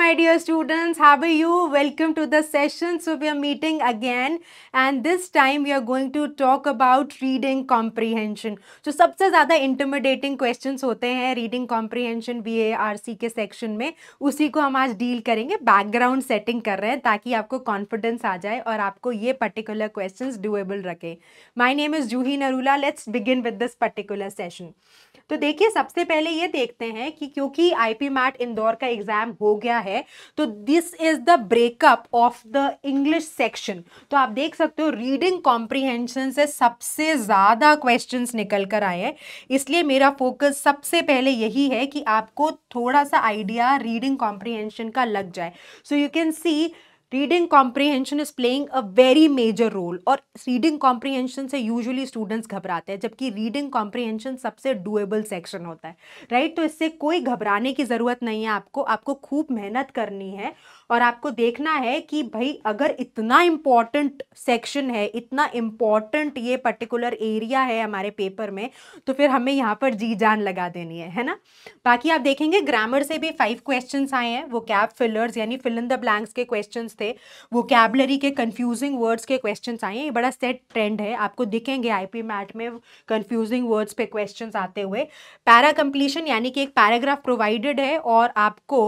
my dear students how are you welcome to the session so we are meeting again and this time we are going to talk about reading comprehension so sabse zyada intimidating questions hote hain reading comprehension barc ke section mein usi ko hum aaj deal karenge background setting kar rahe hain taki aapko confidence aa jaye aur aapko ye particular questions doable rakhe my name is juhi narula let's begin with this particular session this particular session तो देखिए सबसे पहले ये देखते हैं कि क्योंकि I P mat Indore का एग्ज़ाम हो गया है तो this is the breakup of the English section तो आप देख सकते हो रीडिंग कॉम्प्रीहेंशन से सबसे ज़्यादा क्वेश्चन निकल कर आए हैं इसलिए मेरा फोकस सबसे पहले यही है कि आपको थोड़ा सा आइडिया रीडिंग कॉम्प्रीहेंशन का लग जाए so you can see reading comprehension is playing a very major role और रीडिंग कॉम्प्रीहेंशन से यूजुअली स्टूडेंट्स घबराते हैं जबकि रीडिंग कॉम्प्रीहेंशन सबसे डुएबल सेक्शन होता है राइट right? तो इससे कोई घबराने की ज़रूरत नहीं है आपको आपको खूब मेहनत करनी है और आपको देखना है कि भाई अगर इतना इम्पॉर्टेंट सेक्शन है इतना इम्पॉर्टेंट ये पर्टिकुलर एरिया है हमारे पेपर में तो फिर हमें यहाँ पर जी जान लगा देनी है है ना बाकी आप देखेंगे ग्रामर से भी फाइव क्वेश्चन आए हैं वो कैब फिलर्स यानी फिल इन द ब्लैंक्स के क्वेश्चन से वो कैबलरी के कन्फ्यूजिंग वर्ड्स के क्वेश्चन आए ये बड़ा सेट ट्रेंड है आपको दिखेंगे आईपी मैट में कन्फ्यूजिंग वर्ड्स पे क्वेश्चन आते हुए पैरा कंप्लीशन यानी कि एक पैराग्राफ प्रोवाइडेड है और आपको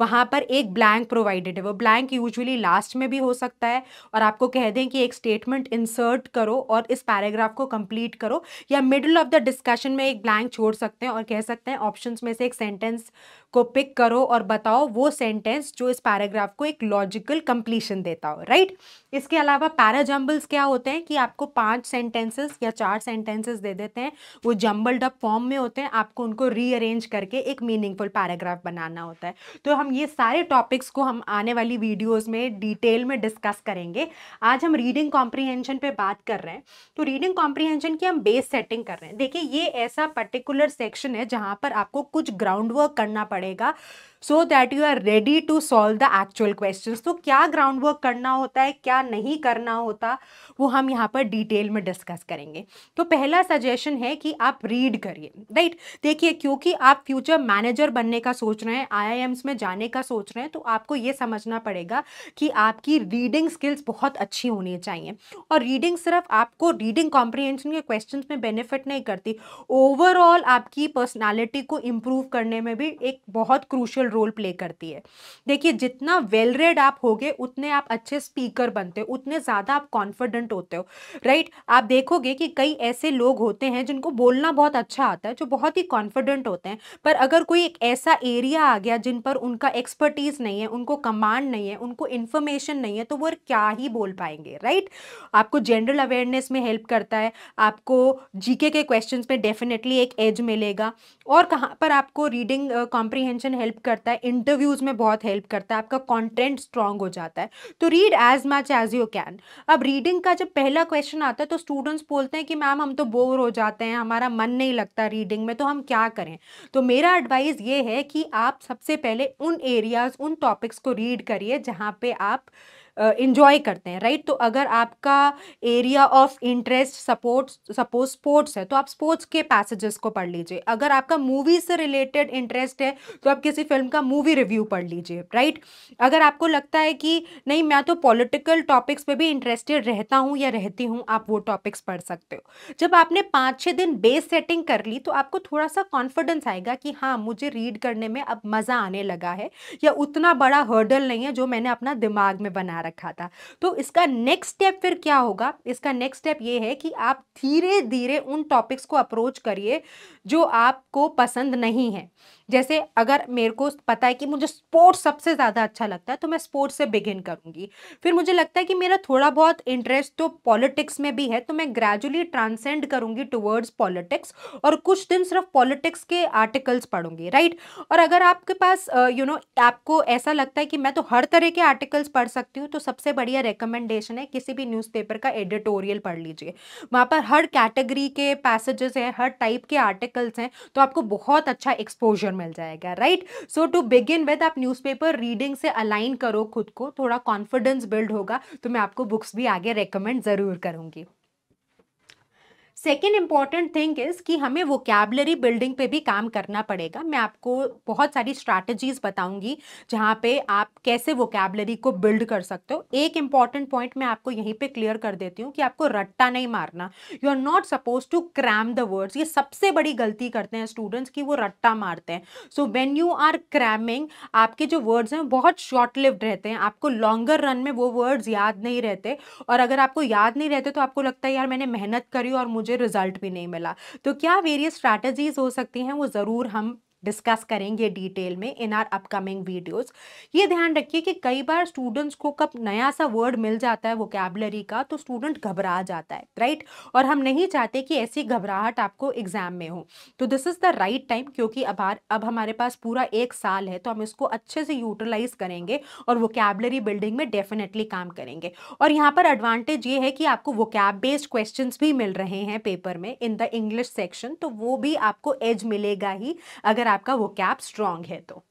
वहाँ पर एक ब्लैंक प्रोवाइडेड है वो ब्लैंक यूजली लास्ट में भी हो सकता है और आपको कह दें कि एक स्टेटमेंट इंसर्ट करो और इस पैराग्राफ को कंप्लीट करो या मिडल ऑफ द डिस्कशन में एक ब्लैंक छोड़ सकते हैं और कह सकते हैं ऑप्शन में से एक सेंटेंस को पिक करो और बताओ वो सेंटेंस जो इस पैराग्राफ को एक लॉजिकल कंप्लीशन देता हो राइट इसके अलावा पैरा जम्बल्स क्या होते हैं कि आपको पांच सेंटेंसेस या चार सेंटेंसेस दे देते हैं वो जम्बल्ड अप फॉर्म में होते हैं आपको उनको रीअरेंज करके एक मीनिंगफुल पैराग्राफ बनाना होता है तो हम ये सारे टॉपिक्स को हम आने वाली वीडियोज़ में डिटेल में डिस्कस करेंगे आज हम रीडिंग कॉम्प्रीहेंशन पर बात कर रहे हैं तो रीडिंग कॉम्प्रीहेंशन की हम बेस सेटिंग कर रहे हैं देखिए ये ऐसा पर्टिकुलर सेक्शन है जहाँ पर आपको कुछ ग्राउंड वर्क करना पड़ेगा so that you are ready to solve the actual question तो क्या ग्राउंड वर्क करना होता है क्या नहीं करना होता वो हम यहाँ पर डिटेल में डिस्कस करेंगे तो पहला सजेशन है कि आप रीड करिए राइट देखिए क्योंकि आप फ्यूचर मैनेजर बनने का सोच रहे हैं आई में जाने का सोच रहे हैं तो आपको ये समझना पड़ेगा कि आपकी रीडिंग स्किल्स बहुत अच्छी होनी चाहिए और रीडिंग सिर्फ आपको रीडिंग कॉम्प्रिहेंशन के क्वेश्चन में बेनिफिट नहीं करती ओवरऑल आपकी पर्सनैलिटी को इम्प्रूव करने में भी एक बहुत क्रूशल क्रूशल रोल प्ले करती है देखिए जितना वेल रेड आप होगे उतने आप अच्छे स्पीकर बनते हो उतने ज़्यादा आप कॉन्फिडेंट होते हो राइट आप देखोगे कि कई ऐसे लोग होते हैं जिनको बोलना बहुत अच्छा आता है जो बहुत ही कॉन्फिडेंट होते हैं पर अगर कोई एक ऐसा एरिया आ गया जिन पर उनका एक्सपर्टीज़ नहीं है उनको कमांड नहीं है उनको इन्फॉर्मेशन नहीं है तो वो क्या ही बोल पाएंगे राइट आपको जनरल अवेयरनेस में हेल्प करता है आपको जीके के क्वेश्चंस पे डेफिनेटली एक एज मिलेगा और कहाँ पर आपको रीडिंग कॉम्प्रिहेंशन हेल्प कर करता है इंटरव्यूज़ में बहुत हेल्प करता है आपका कॉन्टेंट स्ट्रांग हो जाता है तो read as much as you can अब रीडिंग का जब पहला क्वेश्चन आता है तो स्टूडेंट्स बोलते हैं कि मैम हम तो बोर हो जाते हैं हमारा मन नहीं लगता रीडिंग में तो हम क्या करें तो मेरा एडवाइस ये है कि आप सबसे पहले उन एरियाज़ उन टॉपिक्स को रीड करिए जहाँ पे आप इन्जॉय करते हैं राइट तो अगर आपका area of interest support suppose sports है तो आप स्पोर्ट्स के पैसेजेस को पढ़ लीजिए अगर आपका मूवी से रिलेटेड इंटरेस्ट है तो आप किसी फिल्म का मूवी रिव्यू पढ़ लीजिए राइट अगर आपको लगता है कि नहीं मैं तो पॉलिटिकल टॉपिक्स पे भी इंटरेस्टेड रहता हूँ या रहती हूँ आप वो टॉपिक्स पढ़ सकते हो जब आपने पाँच छः दिन बेस सेटिंग कर ली तो आपको थोड़ा सा कॉन्फिडेंस आएगा कि हाँ मुझे रीड करने में अब मज़ा आने लगा है या उतना बड़ा हर्डल नहीं है जो मैंने अपना दिमाग में बना रखा रखा था तो इसका नेक्स्ट स्टेप फिर क्या होगा इसका नेक्स्ट स्टेप ये है कि आप धीरे धीरे उन टॉपिक्स को अप्रोच करिए जो आपको पसंद नहीं है जैसे अगर मेरे को पता है कि मुझे स्पोर्ट्स सबसे ज़्यादा अच्छा लगता है तो मैं स्पोर्ट्स से बिगिन करूँगी फिर मुझे लगता है कि मेरा थोड़ा बहुत इंटरेस्ट तो पॉलिटिक्स में भी है तो मैं ग्रेजुअली ट्रांसेंड करूँगी टुवर्ड्स पॉलिटिक्स और कुछ दिन सिर्फ पॉलिटिक्स के आर्टिकल्स पढ़ूंगी राइट और अगर आपके पास यू नो आपको ऐसा लगता है कि मैं तो हर तरह के आर्टिकल्स पढ़ सकती हूँ तो सबसे बढ़िया रिकमेंडेशन है किसी भी न्यूज़पेपर का एडिटोरियल पढ़ लीजिए वहाँ पर हर कैटेगरी के पैसेजेस हैं हर टाइप के आर्टिकल्स हैं तो आपको बहुत अच्छा एक्सपोजर मिल जाएगा right so to begin with आप न्यूज़पेपर रीडिंग से अलाइन करो खुद को थोड़ा कॉन्फिडेंस बिल्ड होगा तो मैं आपको बुक्स भी आगे रेकमेंड ज़रूर करूंगी सेकेंड इम्पॉर्टेंट थिंग इज़ कि हमें वोकेबलरी बिल्डिंग पे भी काम करना पड़ेगा मैं आपको बहुत सारी स्ट्रैटेजीज़ बताऊंगी जहाँ पे आप कैसे वोकेबलरी को बिल्ड कर सकते हो एक इंपॉर्टेंट पॉइंट मैं आपको यहीं पे क्लियर कर देती हूँ कि आपको रट्टा नहीं मारना you are not suppose to cram the words ये सबसे बड़ी गलती करते हैं स्टूडेंट्स की वो रट्टा मारते हैं so when you are cramming आपके जो वर्ड्स हैं बहुत शॉर्ट लिव्ड रहते हैं आपको लॉन्गर रन में वो वर्ड्स याद नहीं रहते और अगर आपको याद नहीं रहते तो आपको लगता है यार मैंने मेहनत करी और मुझे रिज़ल्ट भी नहीं मिला तो क्या वेरियस स्ट्रैटेजीज़ हो सकती हैं वो ज़रूर हम डिस्कस करेंगे डिटेल में इन आर अपकमिंग वीडियोस ये ध्यान रखिए कि कई बार स्टूडेंट्स को कब नया सा वर्ड मिल जाता है वोकेबलरी का तो स्टूडेंट घबरा जाता है राइट और हम नहीं चाहते कि ऐसी घबराहट आपको एग्जाम में हो तो this is the right time क्योंकि अब अब हमारे पास पूरा एक साल है तो हम इसको अच्छे से यूटिलाइज करेंगे और वोकेबलरी बिल्डिंग में डेफिनेटली काम करेंगे और यहाँ पर एडवांटेज ये है कि आपको वोकेब बेस्ड क्वेश्चन भी मिल रहे हैं पेपर में इन द इंग्लिश सेक्शन तो वो भी आपको एज मिलेगा ही अगर अगर आपका वो कैप स्ट्रांग है तो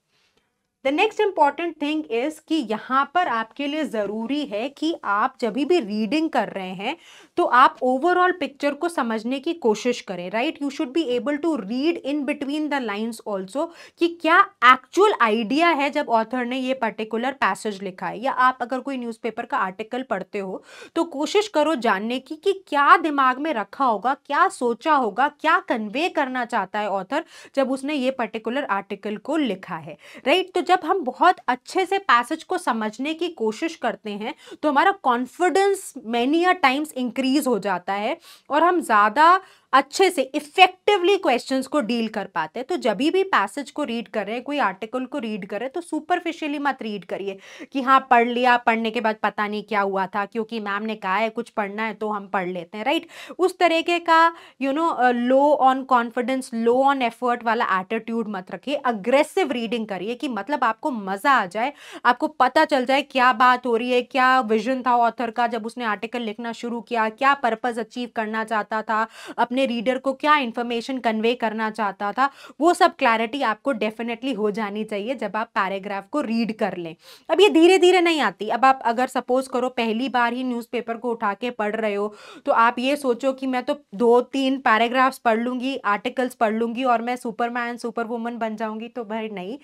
the next important thing is कि यहाँ पर आपके लिए ज़रूरी है कि आप जब भी रीडिंग कर रहे हैं तो आप ओवरऑल पिक्चर को समझने की कोशिश करें right you should be able to read in between the lines also कि क्या एक्चुअल आइडिया है जब ऑथर ने ये पर्टिकुलर पैसेज लिखा है या आप अगर कोई न्यूज़पेपर का आर्टिकल पढ़ते हो तो कोशिश करो जानने की कि क्या दिमाग में रखा होगा क्या सोचा होगा क्या कन्वे करना चाहता है ऑथर जब उसने ये पर्टिकुलर आर्टिकल को लिखा है राइट तो जब हम बहुत अच्छे से पैसेज को समझने की कोशिश करते हैं तो हमारा confidence many a times increase हो जाता है और हम ज़्यादा अच्छे से इफ़ेक्टिवली क्वेश्चंस को डील कर पाते हैं तो जब भी पैसेज को रीड कर रहे हैं कोई आर्टिकल को रीड कर रहे हैं तो सुपरफिशियली मत रीड करिए कि हाँ पढ़ लिया पढ़ने के बाद पता नहीं क्या हुआ था क्योंकि मैम ने कहा है कुछ पढ़ना है तो हम पढ़ लेते हैं राइट उस तरीके का you know low on confidence low on effort वाला एटीट्यूड मत रखिए अग्रेसिव रीडिंग करिए कि मतलब मतलब आपको मज़ा आ जाए आपको पता चल जाए क्या बात हो रही है क्या विजन था ऑथर का जब उसने आर्टिकल लिखना शुरू किया क्या पर्पज़ अचीव करना चाहता था अपने रीडर को क्या इन्फॉर्मेशन कन्वे करना चाहता था वो सब क्लैरिटी आपको डेफिनेटली हो जानी चाहिए जब आप पैराग्राफ को रीड कर लें अब ये धीरे धीरे नहीं आती अब आप अगर सपोज़ करो पहली बार ही न्यूज़पेपर को उठा के पढ़ रहे हो तो आप ये सोचो कि मैं तो दो तीन पैराग्राफ्स पढ़ लूंगी आर्टिकल्स पढ़ लूंगी और मैं सुपरमैन सुपर वुमन बन जाऊंगी तो भाई नहीं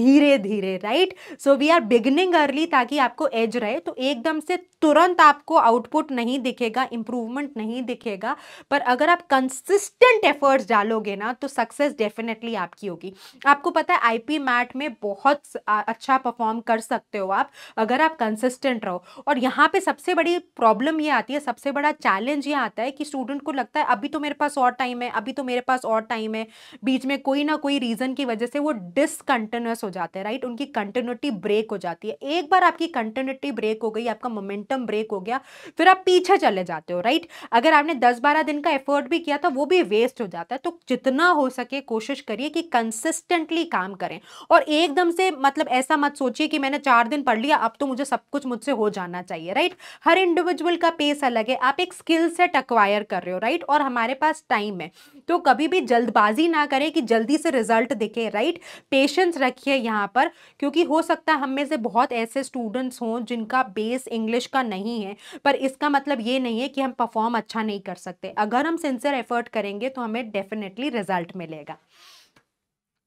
धीरे धीरे right so we are beginning early ताकि आपको एज रहे तो एकदम से तुरंत आपको आउटपुट नहीं दिखेगा इंप्रूवमेंट नहीं दिखेगा पर अगर आप कंसिस्टेंट एफर्ट्स डालोगे ना तो सक्सेस डेफिनेटली आपकी होगी आपको पता है आईपी मैट में बहुत अच्छा परफॉर्म कर सकते हो आप अगर आप कंसिस्टेंट रहो और यहाँ पे सबसे बड़ी प्रॉब्लम ये आती है सबसे बड़ा चैलेंज ये आता है कि स्टूडेंट को लगता है अभी तो मेरे पास और टाइम है अभी तो मेरे पास और टाइम है बीच में कोई ना कोई रीज़न की वजह से वो डिसकंटिन्यूस हो जाते हैं राइट उनकी कंटिन्यूटी ब्रेक हो जाती है एक बार आपकी कंटिन्यूटी ब्रेक हो गई आपका मोमेंटम ब्रेक हो गया फिर आप पीछे चले जाते हो राइट अगर आपने दस बारह दिन का एफर्ट भी किया था तो वो भी वेस्ट हो जाता है तो जितना हो सके कोशिश करिए कि कंसिस्टेंटली काम करें और एकदम से मतलब ऐसा मत सोचिए कि मैंने चार दिन पढ़ लिया अब तो मुझे सब कुछ मुझसे हो जाना चाहिए राइट हर इंडिविजुअल का पेस अलग है आप एक स्किल से टक्वायर कर रहे हो राइट और हमारे पास टाइम है तो कभी भी जल्दबाजी ना करें कि जल्दी से रिजल्ट दिखे राइट पेशेंस रखिए यहाँ पर पर क्योंकि हो सकता है हम में से बहुत ऐसे स्टूडेंट्स हों जिनका बेस इंग्लिश का नहीं है पर इसका मतलब ये नहीं है कि हम परफॉर्म अच्छा नहीं कर सकते अगर हम सिंसियर एफर्ट करेंगे तो हमें डेफिनेटली रिजल्ट मिलेगा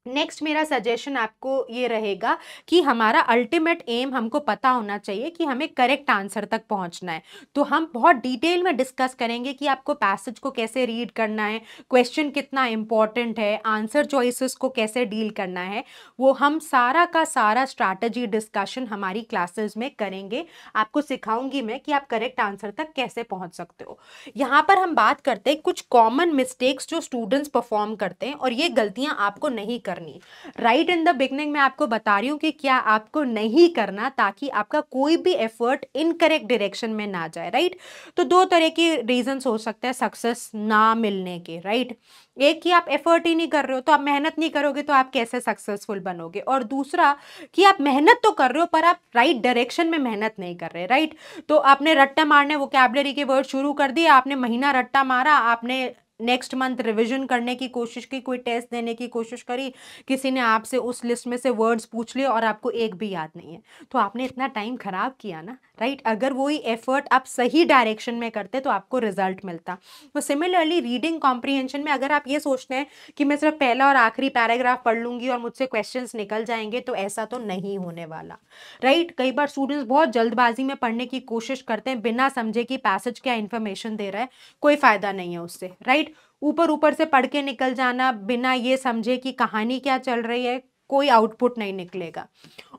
नेक्स्ट मेरा सजेशन आपको ये रहेगा कि हमारा अल्टीमेट एम हमको पता होना चाहिए कि हमें करेक्ट आंसर तक पहुंचना है तो हम बहुत डिटेल में डिस्कस करेंगे कि आपको पैसेज को कैसे रीड करना है क्वेश्चन कितना इम्पॉर्टेंट है आंसर चॉइसेस को कैसे डील करना है वो हम सारा का सारा स्ट्रैटेजी डिस्कशन हमारी क्लासेज में करेंगे आपको सिखाऊंगी मैं कि आप करेक्ट आंसर तक कैसे पहुँच सकते हो यहाँ पर हम बात करते हैं कुछ कॉमन मिस्टेक्स जो स्टूडेंट्स परफॉर्म करते हैं और ये गलतियाँ आपको नहीं कर करनी राइट इन द बिगनिंग मैं आपको बता रही हूँ कि क्या आपको नहीं करना ताकि आपका कोई भी एफर्ट इनकरेक्ट डायरेक्शन में ना जाए राइट right? तो दो तरह के रीजंस हो सकते हैं सक्सेस ना मिलने के राइट right? एक कि आप एफर्ट ही नहीं कर रहे हो तो आप मेहनत नहीं करोगे तो आप कैसे सक्सेसफुल बनोगे और दूसरा कि आप मेहनत तो कर रहे हो पर आप राइट डायरेक्शन में मेहनत नहीं कर रहे राइट तो आपने रट्टा मारने वो कैबलरी के वर्ड शुरू कर दिए आपने महीना रट्टा मारा आपने नेक्स्ट मंथ रिवीजन करने की कोशिश की कोई टेस्ट देने की कोशिश करी किसी ने आपसे उस लिस्ट में से वर्ड्स पूछ लिए और आपको एक भी याद नहीं है तो आपने इतना टाइम ख़राब किया ना राइट right? अगर वही एफर्ट आप सही डायरेक्शन में करते तो आपको रिजल्ट मिलता तो सिमिलरली रीडिंग कॉम्प्रीहेंशन में अगर आप ये सोचते हैं कि मैं सिर्फ पहला और आखिरी पैराग्राफ पढ़ लूंगी और मुझसे क्वेश्चन निकल जाएंगे तो ऐसा तो नहीं होने वाला राइट right? कई बार स्टूडेंट्स बहुत जल्दबाजी में पढ़ने की कोशिश करते हैं बिना समझे कि पैसेज क्या इन्फॉर्मेशन दे रहा है कोई फ़ायदा नहीं है उससे राइट right? ऊपर ऊपर से पढ़ के निकल जाना बिना ये समझे कि कहानी क्या चल रही है कोई आउटपुट नहीं निकलेगा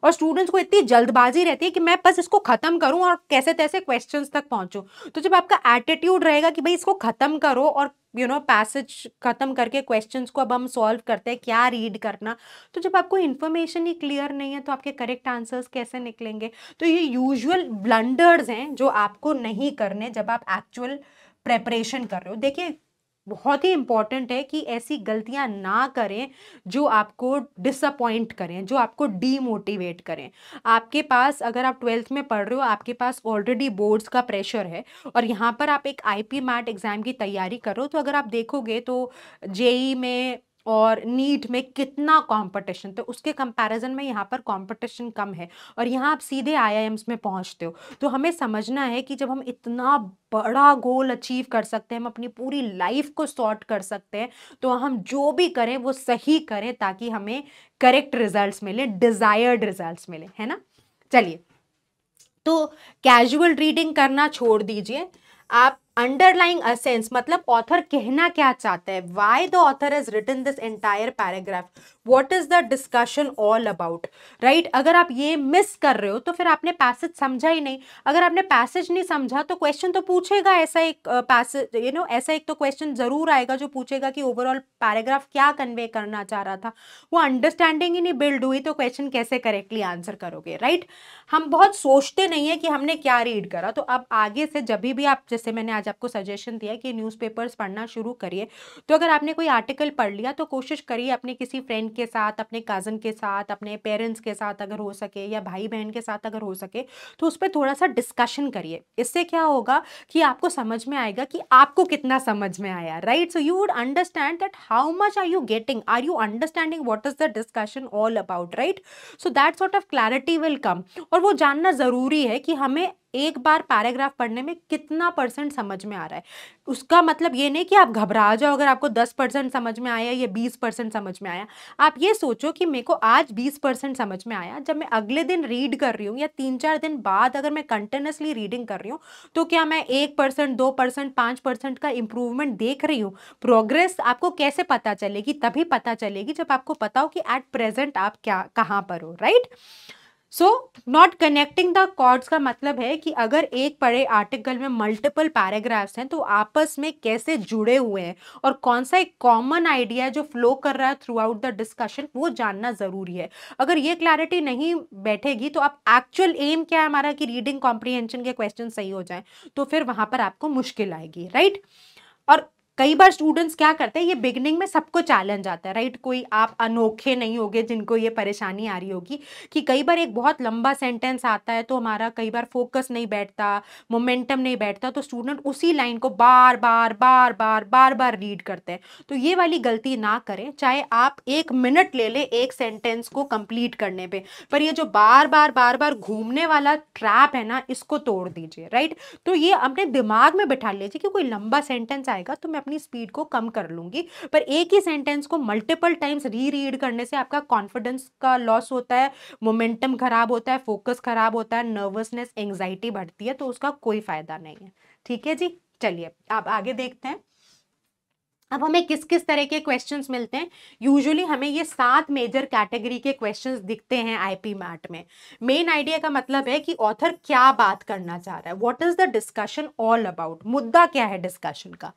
और स्टूडेंट्स को इतनी जल्दबाजी रहती है कि मैं बस इसको खत्म करूं और कैसे तैसे क्वेश्चंस तक पहुंचूं तो जब आपका एटीट्यूड रहेगा कि भाई इसको खत्म करो और यू नो पैसेज खत्म करके क्वेश्चंस को अब हम सॉल्व करते हैं क्या रीड करना तो जब आपको इन्फॉर्मेशन ही क्लियर नहीं है तो आपके करेक्ट आंसर्स कैसे निकलेंगे तो ये यूजुअल ब्लंडर्स हैं जो आपको नहीं करने जब आप एक्चुअल प्रेपरेशन कर रहे हो देखिए बहुत ही इम्पॉर्टेंट है कि ऐसी गलतियां ना करें जो आपको डिसअपॉइंट करें जो आपको डीमोटिवेट करें आपके पास अगर आप ट्वेल्थ में पढ़ रहे हो आपके पास ऑलरेडी बोर्ड्स का प्रेशर है और यहाँ पर आप एक आईपी मैट एग्ज़ाम की तैयारी करो तो अगर आप देखोगे तो जेई e में और नीट में कितना कंपटीशन तो उसके कंपैरिजन में यहाँ पर कंपटीशन कम है और यहाँ आप सीधे आई में पहुँचते हो तो हमें समझना है कि जब हम इतना बड़ा गोल अचीव कर सकते हैं हम अपनी पूरी लाइफ को सॉर्ट कर सकते हैं तो हम जो भी करें वो सही करें ताकि हमें करेक्ट रिजल्ट मिले डिज़ायर्ड रिज़ल्ट मिले है ना चलिए तो कैजुअल रीडिंग करना छोड़ दीजिए आप अंडरलाइंग असेंस मतलब ऑथर कहना क्या चाहता है why the author is written this entire paragraph what is the discussion all about right अगर आप ये मिस कर रहे हो तो फिर आपने पैसेज समझा ही नहीं अगर आपने पैसेज नहीं समझा तो क्वेश्चन तो पूछेगा ऐसा एक पैसेज यू नो ऐसा एक तो क्वेश्चन जरूर आएगा जो पूछेगा कि ओवरऑल पैराग्राफ क्या कन्वे करना चाह रहा था वो अंडरस्टैंडिंग ही नहीं बिल्ड हुई तो क्वेश्चन कैसे करेक्टली आंसर करोगे राइट right? हम बहुत सोचते नहीं है कि हमने क्या रीड करा तो अब आगे से जब भी आप जैसे मैंने आज आज आपको सजेशन दिया कि न्यूज़पेपर्स पढ़ना शुरू करिए तो अगर आपने कोई आर्टिकल पढ़ लिया तो कोशिश करिए अपने किसी फ्रेंड के साथ अपने कज़न के साथ अपने पेरेंट्स के साथ अगर हो सके या भाई बहन के साथ अगर हो सके तो उस पर थोड़ा सा डिस्कशन करिए इससे क्या होगा कि आपको समझ में आएगा कि आपको कितना समझ में आया right so you would understand that how much are you getting are you understanding what is the discussion all about right so that sort of clarity will come और वो जानना ज़रूरी है कि हमें एक बार पैराग्राफ पढ़ने में कितना परसेंट समझ में आ रहा है उसका मतलब ये नहीं कि आप घबरा जाओ अगर आपको दस परसेंट समझ में आया या बीस परसेंट समझ में आया आप ये सोचो कि मेरे को आज बीस परसेंट समझ में आया जब मैं अगले दिन रीड कर रही हूँ या तीन चार दिन बाद अगर मैं कंटिन्यूसली रीडिंग कर रही हूँ तो क्या मैं एक परसेंट दो परसेंट पाँच परसेंट का इम्प्रूवमेंट देख रही हूँ प्रोग्रेस आपको कैसे पता चलेगी तभी पता चलेगी जब आपको पता हो कि एट प्रेजेंट आप क्या कहाँ पर हो right right? So not connecting the cords का मतलब है कि अगर एक पड़े आर्टिकल में मल्टीपल पैराग्राफ्स हैं तो आपस में कैसे जुड़े हुए हैं और कौन सा एक कॉमन आइडिया जो फ्लो कर रहा है थ्रू आउट द डिस्कशन वो जानना ज़रूरी है अगर ये क्लैरिटी नहीं बैठेगी तो आप एक्चुअल एम क्या है हमारा कि रीडिंग कॉम्प्रीहेंशन के क्वेश्चन सही हो जाए तो फिर वहाँ पर आपको मुश्किल आएगी राइट और कई बार स्टूडेंट्स क्या करते हैं ये बिगनिंग में सबको चैलेंज आता है राइट कोई आप अनोखे नहीं होगे जिनको ये परेशानी आ रही होगी कि कई बार एक बहुत लंबा सेंटेंस आता है तो हमारा कई बार फोकस नहीं बैठता मोमेंटम नहीं बैठता तो स्टूडेंट उसी लाइन को बार बार बार बार बार बार रीड करते हैं तो ये वाली गलती ना करें चाहे आप एक मिनट ले लें एक सेंटेंस को कंप्लीट करने पर पर ये जो बार बार बार बार घूमने वाला ट्रैप है ना इसको तोड़ दीजिए राइट तो ये अपने दिमाग में बैठा लीजिए कि कोई लंबा सेंटेंस आएगा तो मैं अपनी स्पीड को कम कर लूंगी पर एक ही सेंटेंस को मल्टीपल टाइम्स री रीड करने से आपका कॉन्फिडेंस का लॉस होता है मोमेंटम खराब होता है फोकस खराब होता है नर्वसनेस एंग्जाइटी बढ़ती है तो उसका कोई फ़ायदा नहीं है ठीक है जी चलिए आप आगे देखते हैं अब हमें किस किस तरह के क्वेश्चंस मिलते हैं यूजुअली हमें ये सात मेजर कैटेगरी के क्वेश्चंस दिखते हैं आईपी मैट में मेन आइडिया का मतलब है कि ऑथर क्या बात करना चाह रहा है what is the discussion all about मुद्दा क्या है डिस्कशन का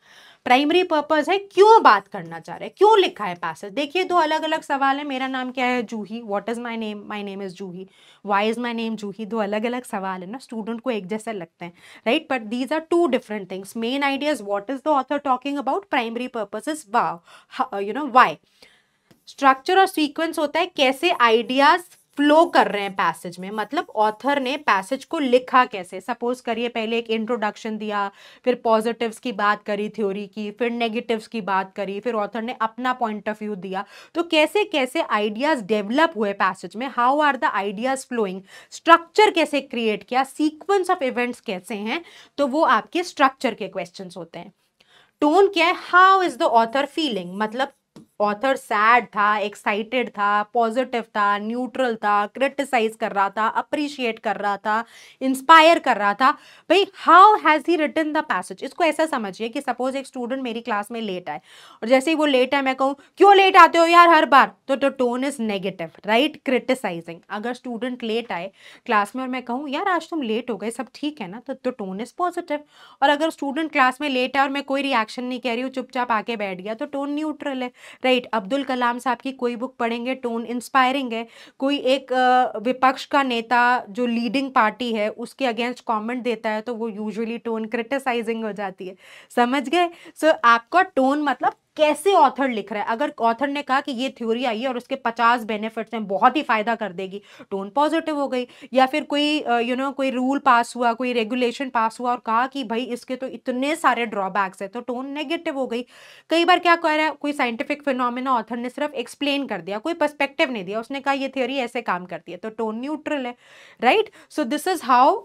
प्राइमरी पर्पज है क्यों बात करना चाह रहे हैं क्यों लिखा है पैसेज देखिए दो अलग अलग सवाल है मेरा नाम क्या है Juhi what is my name my name is Juhi why is my name Juhi दो अलग अलग सवाल है ना स्टूडेंट को एक जैसे लगते हैं right but these are two different things main ideas what is the author talking about primary purpose is wow you know why structure और सीक्वेंस होता है कैसे आइडियाज फ्लो कर रहे हैं पैसेज में मतलब ऑथर ने पैसेज को लिखा कैसे सपोज करिए पहले एक इंट्रोडक्शन दिया फिर पॉजिटिव्स की बात करी थ्योरी की फिर नेगेटिव्स की बात करी फिर ऑथर ने अपना पॉइंट ऑफ व्यू दिया तो कैसे कैसे आइडियाज़ डेवलप हुए पैसेज में how are the ideas flowing structure कैसे क्रिएट किया सीक्वेंस ऑफ इवेंट्स कैसे हैं तो वो आपके स्ट्रक्चर के क्वेश्चन होते हैं टोन क्या है how is the author feeling मतलब ऑथर सैड था एक्साइटेड था पॉजिटिव था न्यूट्रल था क्रिटिसाइज कर रहा था अप्रिशिएट कर रहा था इंस्पायर कर रहा था भाई how has he written the passage इसको ऐसा समझिए कि सपोज एक स्टूडेंट मेरी क्लास में लेट आए और जैसे ही वो लेट आए मैं कहूँ क्यों लेट आते हो यार हर बार तो the tone is negative right criticising अगर स्टूडेंट लेट आए क्लास में और मैं कहूँ यार आज तुम लेट हो गए सब ठीक है ना तो टोन इज़ पॉजिटिव और अगर स्टूडेंट क्लास में लेट आए और मैं कोई रिएक्शन नहीं कह रही हूँ चुपचाप आके बैठ गया तो टोन न्यूट्रल है राइट अब्दुल कलाम साहब की कोई बुक पढ़ेंगे टोन इंस्पायरिंग है कोई एक विपक्ष का नेता जो लीडिंग पार्टी है उसके अगेंस्ट कमेंट देता है तो वो यूजुअली टोन क्रिटिसाइजिंग हो जाती है समझ गए सो so, आपका टोन मतलब कैसे ऑथर लिख रहा है अगर ऑथर ने कहा कि ये थ्योरी आई है और उसके पचास बेनिफिट्स हैं बहुत ही फायदा कर देगी टोन पॉजिटिव हो गई या फिर कोई you uh, know you know, कोई रूल पास हुआ कोई रेगुलेशन पास हुआ और कहा कि भाई इसके तो इतने सारे ड्रॉबैक्स है तो टोन नेगेटिव हो गई कई बार क्या कह रहा है कोई साइंटिफिक फिनोमिना ऑथर ने सिर्फ एक्सप्लेन कर दिया कोई पर्स्पेक्टिव नहीं दिया उसने कहा ये थ्योरी ऐसे काम करती है तो टोन न्यूट्रल है right so this is how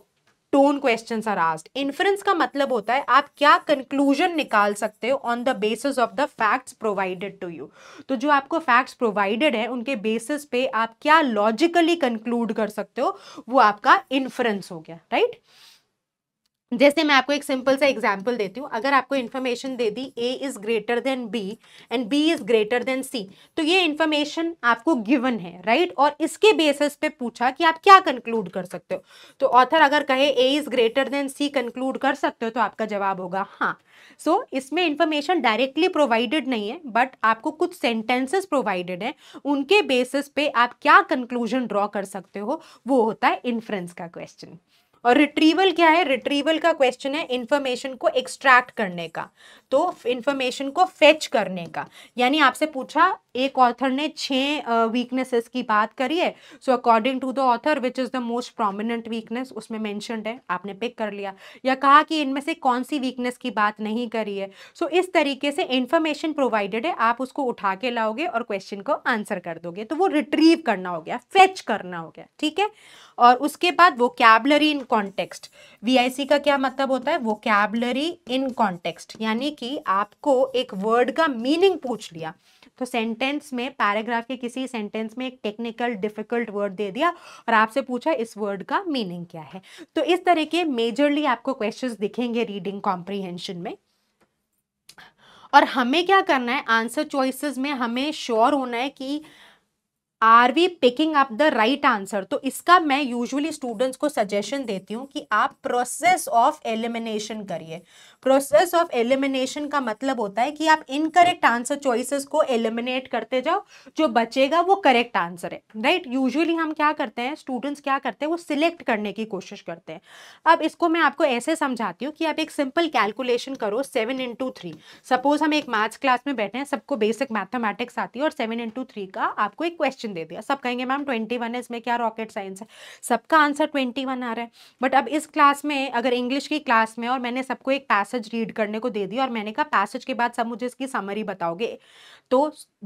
tone question are asked inference का मतलब होता है आप क्या कंक्लूजन निकाल सकते हो on the basis of the facts provided to you तो जो आपको फैक्ट्स प्रोवाइडेड है उनके बेसिस पे आप क्या लॉजिकली कंक्लूड कर सकते हो वो आपका इन्फ्रेंस हो गया राइट right? जैसे मैं आपको एक सिंपल सा एग्जाम्पल देती हूँ अगर आपको इन्फॉर्मेशन दे दी A is greater than B and B is greater than C तो ये इन्फॉर्मेशन आपको गिवन है राइट right? और इसके बेसिस पे पूछा कि आप क्या कंक्लूड कर सकते हो तो ऑथर अगर कहे A is greater than C conclude कर सकते हो तो आपका जवाब होगा हाँ सो so, इसमें इन्फॉर्मेशन डायरेक्टली प्रोवाइडेड नहीं है बट आपको कुछ सेंटेंसेस प्रोवाइडेड हैं उनके बेसिस पे आप क्या कंक्लूजन ड्रॉ कर सकते हो वो होता है इन्फ्रेंस का क्वेश्चन और रिट्रीवल क्या है रिट्रीवल का क्वेश्चन है इन्फॉर्मेशन को एक्सट्रैक्ट करने का तो इन्फॉर्मेशन को फेच करने का यानी आपसे पूछा एक ऑथर ने छः वीकनेसेस की बात करी है so according to the author which is the most prominent weakness उसमें मैंशनड है आपने पिक कर लिया या कहा कि इनमें से कौन सी वीकनेस की बात नहीं करी है सो so, इस तरीके से इन्फॉर्मेशन प्रोवाइडेड है आप उसको उठा के लाओगे और क्वेश्चन को आंसर कर दोगे तो वो रिट्रीव करना हो गया फेच करना हो गया ठीक है और उसके बाद वो कैबलरी इन कॉन्टेक्स्ट वी का क्या मतलब होता है वो कैबलरी इन कॉन्टेक्स्ट यानी कि आपको एक वर्ड का मीनिंग पूछ लिया तो सेंटेंस सेंटेंस में पैराग्राफ के किसी सेंटेंस में एक टेक्निकल डिफिकल्ट वर्ड दे दिया और आपसे पूछा इस वर्ड का मीनिंग क्या है तो इस तरह के मेजरली आपको क्वेश्चंस दिखेंगे रीडिंग कॉम्प्रीहेंशन में और हमें क्या करना है आंसर चॉइसेस में हमें श्योर होना है कि are we picking up the right answer तो इसका मैं यूजुअली स्टूडेंट्स को सजेशन देती हूँ कि आप प्रोसेस ऑफ एलिमिनेशन करिए प्रोसेस ऑफ एलिमिनेशन का मतलब होता है कि आप इनकरेक्ट आंसर चॉइसेस को एलिमिनेट करते जाओ जो बचेगा वो करेक्ट आंसर है राइट right? यूजुअली हम क्या करते हैं स्टूडेंट्स क्या करते हैं वो सिलेक्ट करने की कोशिश करते हैं अब इसको मैं आपको ऐसे समझाती हूँ कि आप एक सिंपल कैलकुलेशन करो सेवन इंटू थ्री सपोज हम एक मैथ्स क्लास में बैठे हैं सबको बेसिक मैथमेटिक्स आती है और सेवन इंटू थ्री का आपको एक क्वेश्चन दे दिया सब कहेंगे मैम ट्वेंटी वन है इसमें क्या रॉकेट साइंस है सबका आंसर ट्वेंटी वन आ रहा है बट अब इस क्लास में अगर इंग्लिश की क्लास में और मैंने सबको एक पैस पैसेज रीड करने को दे दिया और मैंने कहा पैसेज के बाद सब मुझे इसकी समरी बताओगे तो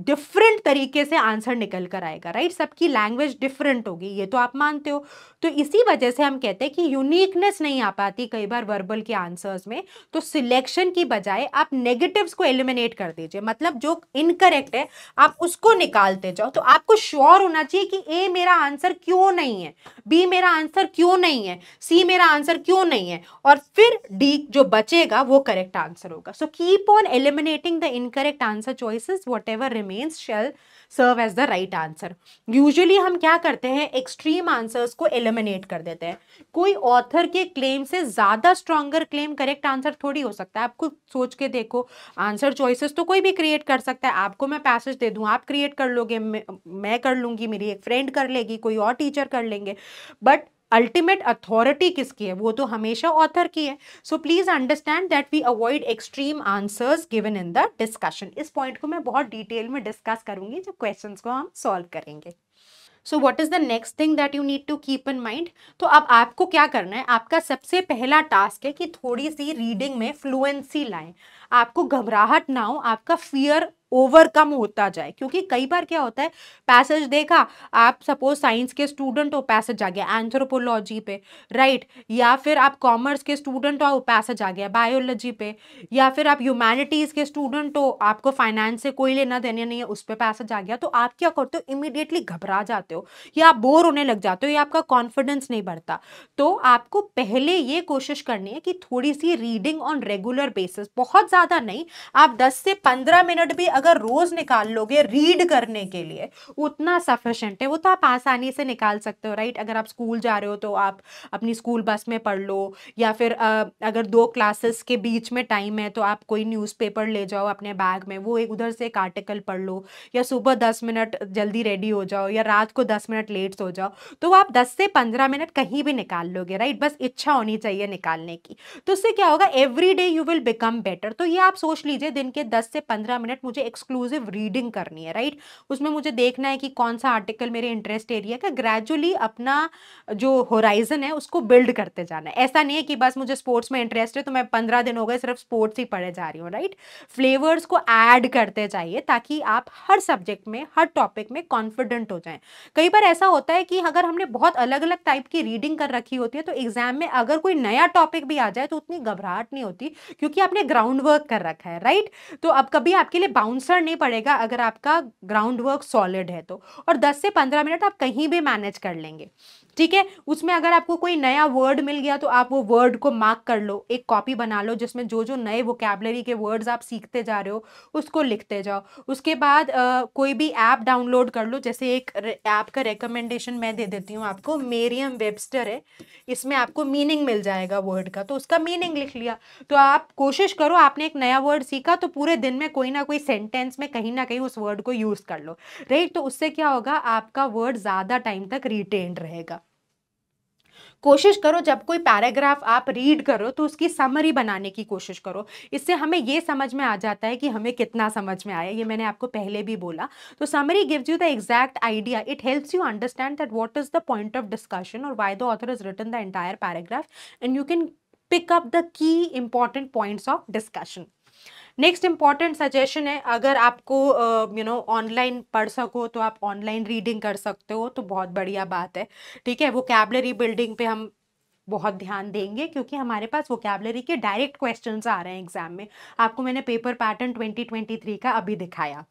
डिफरेंट तरीके से आंसर निकल कर आएगा राइट सबकी लैंग्वेज डिफरेंट होगी ये तो आप मानते हो तो इसी वजह से हम कहते हैं कि यूनिकनेस नहीं आ पाती कई बार वर्बल के आंसर्स में तो सिलेक्शन की बजाय आप नेगेटिव्स को एलिमिनेट कर दीजिए मतलब जो इनकरेक्ट है आप उसको निकालते जाओ तो आपको श्योर होना चाहिए कि ए मेरा आंसर क्यों नहीं है बी मेरा आंसर क्यों नहीं है सी मेरा आंसर क्यों नहीं है और फिर डी जो बचेगा होगा वो करेक्ट आंसर होगा so keep on eliminating the incorrect answer choices whatever remains shall serve as the right answer usually हम क्या करते हैं एक्सट्रीम आंसर्स को एलिमिनेट कर देते हैं कोई ऑथर के क्लेम से ज़्यादा स्ट्रॉगर क्लेम करेक्ट आंसर थोड़ी हो सकता है आपको सोच के देखो आंसर चॉइसेस तो कोई भी क्रिएट कर सकता है आपको मैं पैसेज दे दूँ आप क्रिएट कर लोगे मैं कर लूँगी मेरी एक फ्रेंड कर लेगी कोई और टीचर कर लेंगे बट अल्टीमेट अथॉरिटी किसकी है वो तो हमेशा ऑथर की है so please understand that we avoid extreme answers given in the discussion इस पॉइंट को मैं बहुत डिटेल में डिस्कस करूंगी जब क्वेश्चन को हम सॉल्व करेंगे so what is the next thing that you need to keep in mind तो अब आपको क्या करना है आपका सबसे पहला टास्क है कि थोड़ी सी रीडिंग में फ्लुएंसी लाएं आपको घबराहट ना हो आपका फियर ओवरकम होता जाए क्योंकि कई बार क्या होता है पैसेज देखा आप सपोज साइंस के स्टूडेंट हो पैसेज आ गया एंथ्रोपोलॉजी पे राइट या फिर आप कॉमर्स के स्टूडेंट हो पैसेज आ गया बायोलॉजी पे या फिर आप ह्यूमैनिटीज़ के स्टूडेंट हो आपको फाइनेंस से कोई लेना देना नहीं है उस पर पैसेज आ गया तो आप क्या करते हो इमिडिएटली घबरा जाते हो या आप बोर होने लग जाते हो या आपका कॉन्फिडेंस नहीं बढ़ता तो आपको पहले ये कोशिश करनी है कि थोड़ी सी रीडिंग ऑन रेगुलर बेसिस बहुत ज़्यादा नहीं आप दस से पंद्रह मिनट भी अगर अगर रोज निकाल लोगे रीड करने के लिए उतना सफिशेंट है वो तो आप आसानी से निकाल सकते हो राइट अगर आप स्कूल जा रहे हो तो आप अपनी स्कूल बस में पढ़ लो या फिर अगर दो क्लासेस के बीच में टाइम है तो आप कोई न्यूज़पेपर ले जाओ अपने बैग में वो एक उधर से एक आर्टिकल पढ़ लो या सुबह दस मिनट जल्दी रेडी हो जाओ या रात को दस मिनट लेट हो जाओ तो आप दस से पंद्रह मिनट कहीं भी निकाल लोगे राइट बस इच्छा होनी चाहिए निकालने की तो उससे क्या होगा every day you will become better तो ये आप सोच लीजिए दिन के दस से पंद्रह मिनट मुझे एक्सक्लूसिव रीडिंग करनी है राइट उसमें मुझे देखना है कि कौन सा आर्टिकल मेरे इंटरेस्ट एरिया का ग्रेजुअली अपना जो होराइजन है उसको बिल्ड करते जाना है ऐसा नहीं है कि बस मुझे स्पोर्ट्स में इंटरेस्ट है तो मैं पंद्रह दिन हो गए सिर्फ स्पोर्ट्स ही पढ़े जा रही हूँ राइट फ्लेवर्स को ऐड करते जाइए ताकि आप हर सब्जेक्ट में हर टॉपिक में कॉन्फिडेंट हो जाएं कई बार ऐसा होता है कि अगर हमने बहुत अलग अलग टाइप की रीडिंग कर रखी होती है तो एग्जाम में अगर कोई नया टॉपिक भी आ जाए तो उतनी घबराहट नहीं होती क्योंकि आपने ग्राउंड वर्क कर रखा है राइट तो अब कभी आपके लिए बाउंड बाउंसर नहीं पड़ेगा अगर आपका ग्राउंड वर्क सॉलिड है तो और 10 से 15 मिनट आप कहीं भी मैनेज कर लेंगे ठीक है उसमें अगर आपको कोई नया वर्ड मिल गया तो आप वो वर्ड को मार्क कर लो एक कॉपी बना लो जिसमें जो जो नए वोकेबलरी के वर्ड्स आप सीखते जा रहे हो उसको लिखते जाओ उसके बाद आ, कोई भी ऐप डाउनलोड कर लो जैसे एक ऐप का रिकमेंडेशन मैं दे देती हूँ आपको मेरियम वेबस्टर है इसमें आपको मीनिंग मिल जाएगा वर्ड का तो उसका मीनिंग लिख लिया तो आप कोशिश करो आपने एक नया वर्ड सीखा तो पूरे दिन में कोई ना कोई सेंटेंस में कहीं ना कहीं उस वर्ड को यूज़ कर लो राइट तो उससे क्या होगा आपका वर्ड ज़्यादा टाइम तक रिटेन रहेगा कोशिश करो जब कोई पैराग्राफ आप रीड करो तो उसकी समरी बनाने की कोशिश करो इससे हमें ये समझ में आ जाता है कि हमें कितना समझ में आया ये मैंने आपको पहले भी बोला तो summary gives you the exact idea it helps you understand that what is the point of discussion और why the author is written the entire paragraph and you can pick up the key important points of discussion next important suggestion है अगर आपको you know online पढ़ सको तो आप online reading कर सकते हो तो बहुत बढ़िया बात है ठीक है वो कैबलरी बिल्डिंग पे हम बहुत ध्यान देंगे क्योंकि हमारे पास वो कैबलरी के डायरेक्ट क्वेश्चन आ रहे हैं एग्जाम में आपको मैंने पेपर पैटर्न थ्री का अभी दिखाया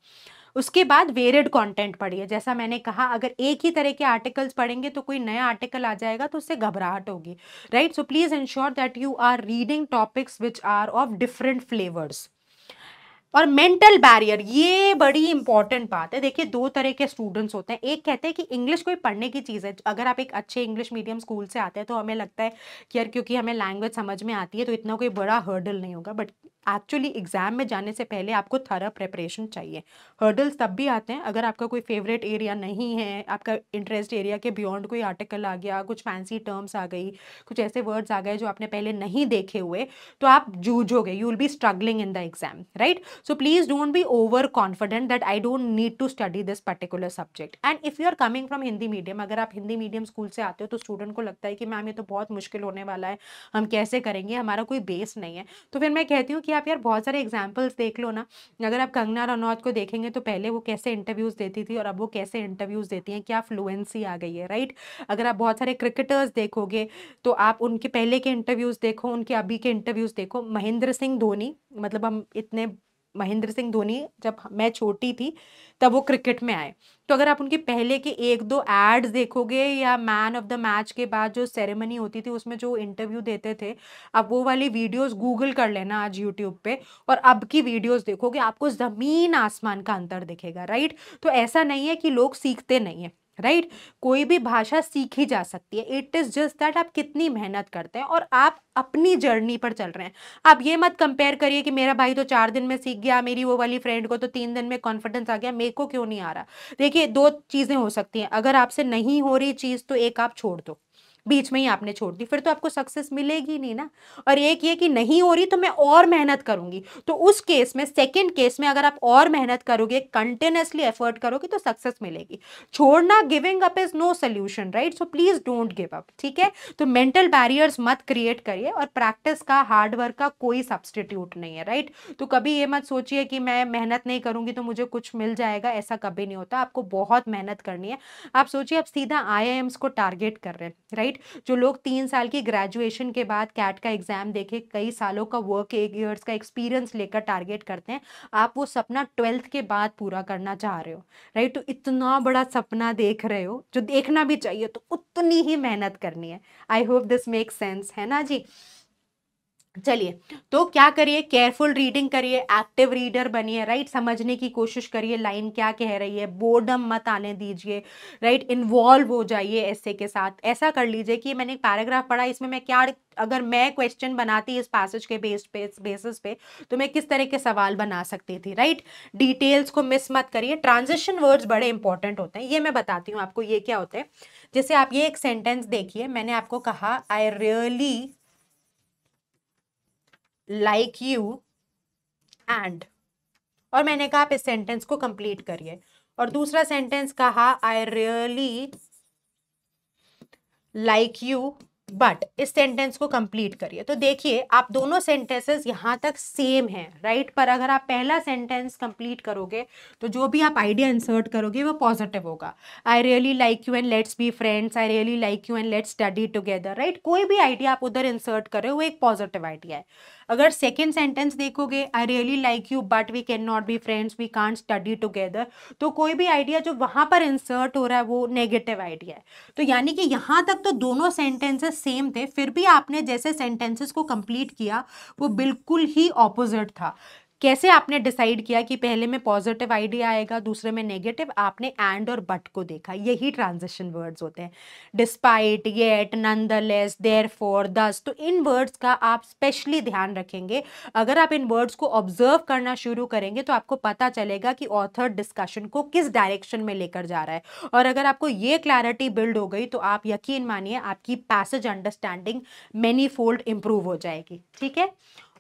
उसके बाद वेरिड कंटेंट पढ़िए जैसा मैंने कहा अगर एक ही तरह के आर्टिकल्स पढ़ेंगे तो कोई नया आर्टिकल आ जाएगा तो उससे घबराहट होगी right so please ensure that you are reading topics which are of different flavours और मेंटल बैरियर ये बड़ी इंपॉर्टेंट बात है देखिए दो तरह के स्टूडेंट्स होते हैं एक कहते हैं कि इंग्लिश कोई पढ़ने की चीज़ है अगर आप एक अच्छे इंग्लिश मीडियम स्कूल से आते हैं तो हमें लगता है कि यार क्योंकि हमें लैंग्वेज समझ में आती है तो इतना कोई बड़ा हर्डल नहीं होगा बट एक्चुअली एग्जाम में जाने से पहले आपको थरा प्रेपरेशन चाहिए हर्डल्स तब भी आते हैं अगर आपका कोई फेवरेट एरिया नहीं है आपका इंटरेस्ट एरिया के बियॉन्ड कोई आर्टिकल आ गया कुछ फैंसी टर्म्स आ गई कुछ ऐसे वर्ड्स आ गए जो आपने पहले नहीं देखे हुए तो आप जूझोगे you will be struggling in the exam right so please don't be over confident that I don't need to study this particular subject and if you are coming from Hindi medium अगर आप हिंदी मीडियम स्कूल से आते हो तो student को लगता है कि मैम ये तो बहुत मुश्किल होने वाला है हम कैसे करेंगे हमारा कोई बेस नहीं है तो फिर मैं कहती हूँ कि आप यार बहुत सारे एग्जाम्पल्स देख लो ना अगर आप कंगना रनौत को देखेंगे तो पहले वो कैसे इंटरव्यूज़ देती थी और अब वो कैसे इंटरव्यूज़ देती हैं क्या फ्लुएंसी आ गई है राइट अगर आप बहुत सारे क्रिकेटर्स देखोगे तो आप उनके पहले के इंटरव्यूज़ देखो उनके अभी के इंटरव्यूज़ देखो महेंद्र सिंह धोनी मतलब हम इतने महेंद्र सिंह धोनी जब मैं छोटी थी तब वो क्रिकेट में आए तो अगर आप उनके पहले के एक दो एड्स देखोगे या मैन ऑफ द मैच के बाद जो सेरेमनी होती थी उसमें जो इंटरव्यू देते थे अब वो वाली वीडियोस गूगल कर लेना आज यूट्यूब पे और अब की वीडियोस देखोगे आपको ज़मीन आसमान का अंतर दिखेगा राइट तो ऐसा नहीं है कि लोग सीखते नहीं हैं राइट right? कोई भी भाषा सीखी जा सकती है इट इज़ जस्ट दैट आप कितनी मेहनत करते हैं और आप अपनी जर्नी पर चल रहे हैं आप ये मत कंपेयर करिए कि मेरा भाई तो चार दिन में सीख गया मेरी वो वाली फ्रेंड को तो तीन दिन में कॉन्फिडेंस आ गया मेरे को क्यों नहीं आ रहा देखिए दो चीज़ें हो सकती हैं अगर आपसे नहीं हो रही चीज़ तो एक आप छोड़ दो बीच में ही आपने छोड़ दी फिर तो आपको सक्सेस मिलेगी नहीं ना और एक ये कि नहीं हो रही तो मैं और मेहनत करूंगी तो उस केस में सेकेंड केस में अगर आप और मेहनत करोगे कंटिन्यूसली एफर्ट करोगे तो सक्सेस मिलेगी छोड़ना giving up is no solution right so please don't give up ठीक है तो मेंटल बैरियर्स मत क्रिएट करिए और प्रैक्टिस का हार्डवर्क का कोई सब्सटीट्यूट नहीं है राइट तो कभी ये मत सोचिए कि मैं मेहनत नहीं करूंगी तो मुझे कुछ मिल जाएगा ऐसा कभी नहीं होता आपको बहुत मेहनत करनी है आप सोचिए आप सीधा आई को टारगेट कर रहे हैं राइट राइट जो लोग तीन साल की ग्रेजुएशन के बाद कैट का एग्जाम देखे कई सालों का वर्क एक ईयर्स का एक्सपीरियंस लेकर टारगेट करते हैं आप वो सपना ट्वेल्थ के बाद पूरा करना चाह रहे हो राइट तो इतना बड़ा सपना देख रहे हो जो देखना भी चाहिए तो उतनी ही मेहनत करनी है I hope this make sense है ना जी चलिए तो क्या करिए केयरफुल रीडिंग करिए एक्टिव रीडर बनिए राइट समझने की कोशिश करिए लाइन क्या कह रही है बोर्डम मत आने दीजिए राइट इन्वॉल्व हो जाइए ऐसे के साथ ऐसा कर लीजिए कि मैंने एक पैराग्राफ पढ़ा इसमें मैं क्या अगर मैं क्वेश्चन बनाती इस पैसेज के बेस पे बेसिस पे तो मैं किस तरह के सवाल बना सकती थी राइट डिटेल्स को मिस मत करिए ट्रांजिशन वर्ड्स बड़े इंपॉर्टेंट होते हैं ये मैं बताती हूँ आपको ये क्या होते हैं जैसे आप ये एक सेंटेंस देखिए मैंने आपको कहा I really really like you and और मैंने कहा आप इस सेंटेंस को कंप्लीट करिए और दूसरा सेंटेंस कहा I really like you but इस सेंटेंस को कंप्लीट करिए तो देखिए आप दोनों सेंटेंसेस यहाँ तक सेम हैं राइट पर अगर आप पहला सेंटेंस कंप्लीट करोगे तो जो भी आप आइडिया इंसर्ट करोगे वो पॉजिटिव होगा I really like you and let's be friends I really like you and let's study together right कोई भी आइडिया आप उधर इंसर्ट करें वो एक पॉजिटिव आइडिया है अगर सेकेंड सेंटेंस देखोगे I really like you but we can not be friends we can't study together तो कोई भी आइडिया जो वहाँ पर इंसर्ट हो रहा है वो नेगेटिव आइडिया है तो यानी कि यहाँ तक तो दोनों सेंटेंसेस सेम थे फिर भी आपने जैसे सेंटेंसेस को कंप्लीट किया वो बिल्कुल ही ऑपोजिट था कैसे आपने डिसाइड किया कि पहले में पॉजिटिव आइडिया आएगा दूसरे में नेगेटिव आपने एंड और बट को देखा यही ट्रांजिशन वर्ड्स होते हैं despite yet nonetheless therefore thus तो इन वर्ड्स का आप स्पेशली ध्यान रखेंगे अगर आप इन वर्ड्स को ऑब्जर्व करना शुरू करेंगे तो आपको पता चलेगा कि ऑथर डिस्कशन को किस डायरेक्शन में लेकर जा रहा है और अगर आपको ये क्लैरिटी बिल्ड हो गई तो आप यकीन मानिए आपकी passage understanding manifold improve हो जाएगी ठीक है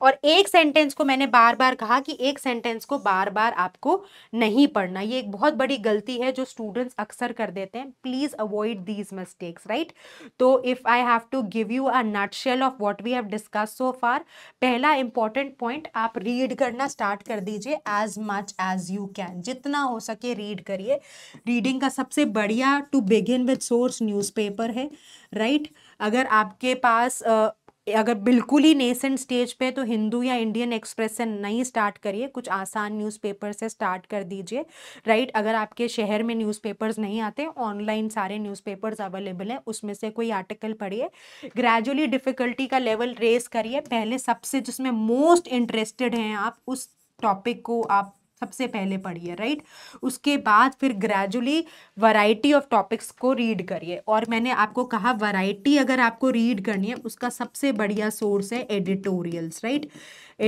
और एक सेंटेंस को मैंने बार बार कहा कि एक सेंटेंस को बार बार आपको नहीं पढ़ना ये एक बहुत बड़ी गलती है जो स्टूडेंट्स अक्सर कर देते हैं please avoid these mistakes right तो if I have to give you a nutshell of what we have discuss so far पहला इंपॉर्टेंट पॉइंट आप रीड करना स्टार्ट कर दीजिए as much as you can जितना हो सके रीड करिए रीडिंग का सबसे बढ़िया to begin with source news है राइट right? अगर आपके पास uh, अगर बिल्कुल ही नेसेंट स्टेज पे तो हिंदू या इंडियन एक्सप्रेस से नहीं स्टार्ट करिए कुछ आसान न्यूज़पेपर से स्टार्ट कर दीजिए राइट अगर आपके शहर में न्यूज़पेपर्स नहीं आते ऑनलाइन सारे न्यूज़पेपर्स अवेलेबल हैं उसमें से कोई आर्टिकल पढ़िए ग्रेजुअली डिफ़िकल्टी का लेवल रेस करिए पहले सबसे जिसमें मोस्ट इंटरेस्टेड हैं आप उस टॉपिक को आप सबसे पहले पढ़िए राइट उसके बाद फिर ग्रेजुअली वैरायटी ऑफ टॉपिक्स को रीड करिए और मैंने आपको कहा वैरायटी अगर आपको रीड करनी है उसका सबसे बढ़िया सोर्स है एडिटोरियल्स राइट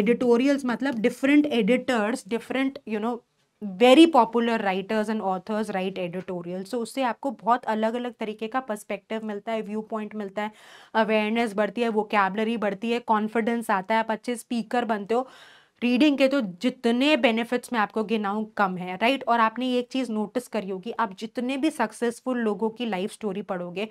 एडिटोरियल्स मतलब different editors different you know very popular writers and authors right editorial so उससे आपको बहुत अलग अलग तरीके का पर्सपेक्टिव मिलता है व्यू पॉइंट मिलता है अवेयरनेस बढ़ती है वोकेबलरी बढ़ती है कॉन्फिडेंस आता है आप अच्छे स्पीकर बनते हो रीडिंग के तो जितने बेनिफिट्स मैं आपको गिनाऊँ कम है राइट और आपने एक चीज़ नोटिस करी होगी आप जितने भी सक्सेसफुल लोगों की लाइफ स्टोरी पढ़ोगे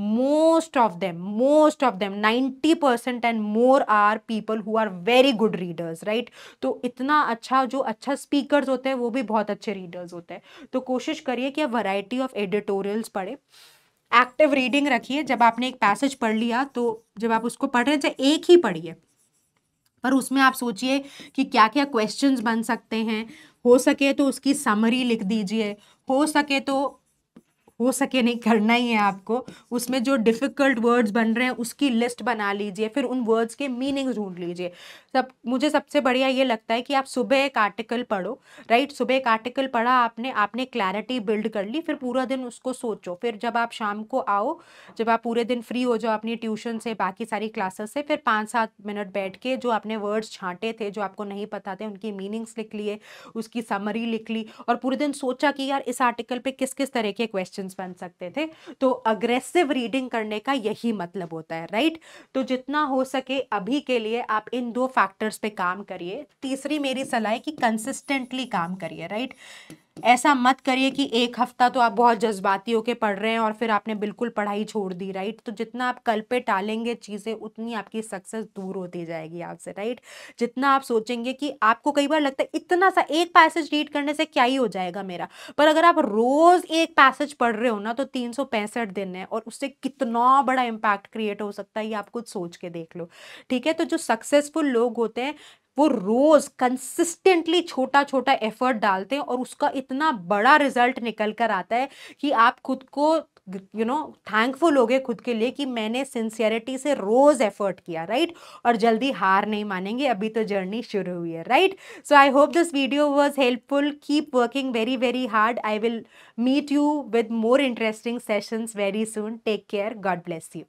most of them most of them 90 percent and more are people who are very good readers right तो इतना अच्छा जो अच्छा स्पीकर्स होते हैं वो भी बहुत अच्छे रीडर्स होते हैं तो कोशिश करिए कि आप वराइटी ऑफ एडिटोरियल्स पढ़ें एक्टिव रीडिंग रखिए जब आपने एक पैसेज पढ़ लिया तो जब आप उसको पढ़ रहे हैं चाहे एक ही पढ़िए पर उसमें आप सोचिए कि क्या क्या क्वेश्चंस बन सकते हैं हो सके तो उसकी समरी लिख दीजिए हो सके तो हो सके नहीं करना ही है आपको उसमें जो डिफ़िकल्ट वर्ड्स बन रहे हैं उसकी लिस्ट बना लीजिए फिर उन वर्ड्स के मीनिंग ढूंढ लीजिए सब मुझे सबसे बढ़िया ये लगता है कि आप सुबह एक आर्टिकल पढ़ो राइट सुबह एक आर्टिकल पढ़ा आपने आपने क्लैरिटी बिल्ड कर ली फिर पूरा दिन उसको सोचो फिर जब आप शाम को आओ जब आप पूरे दिन फ्री हो जाओ अपनी ट्यूशन से बाकी सारी क्लासेस से फिर पाँच सात मिनट बैठ के जो आपने वर्ड्स छाँटे थे जो आपको नहीं पता थे उनकी मीनिंग्स लिख लिए उसकी समरी लिख ली और पूरे दिन सोचा कि यार इस आर्टिकल पर किस किस तरह के क्वेश्चन क्वेश्चंस बन सकते थे तो अग्रेसिव रीडिंग करने का यही मतलब होता है राइट तो जितना हो सके अभी के लिए आप इन दो फैक्टर्स पे काम करिए तीसरी मेरी सलाह है कि कंसिस्टेंटली काम करिए राइट ऐसा मत करिए कि एक हफ्ता तो आप बहुत जज्बाती होकर पढ़ रहे हैं और फिर आपने बिल्कुल पढ़ाई छोड़ दी राइट तो जितना आप कल पे टालेंगे चीज़ें उतनी आपकी सक्सेस दूर होती जाएगी आपसे राइट जितना आप सोचेंगे कि आपको कई बार लगता है इतना सा एक पैसेज रीड करने से क्या ही हो जाएगा मेरा पर अगर आप रोज़ एक पैसेज पढ़ रहे हो ना तो तीन दिन है और उससे कितना बड़ा इम्पैक्ट क्रिएट हो सकता है ये आप कुछ सोच के देख लो ठीक है तो जो सक्सेसफुल लोग होते हैं वो रोज़ कंसिस्टेंटली छोटा छोटा एफर्ट डालते हैं और उसका इतना बड़ा रिजल्ट निकल कर आता है कि आप खुद को यू नो थैंकफुल हो गए खुद के लिए कि मैंने सिंसियरिटी से रोज़ एफर्ट किया राइट और जल्दी हार नहीं मानेंगे अभी तो जर्नी शुरू हुई है right so I hope this video was helpful keep working very very hard I will meet you with more interesting sessions very soon take care God bless you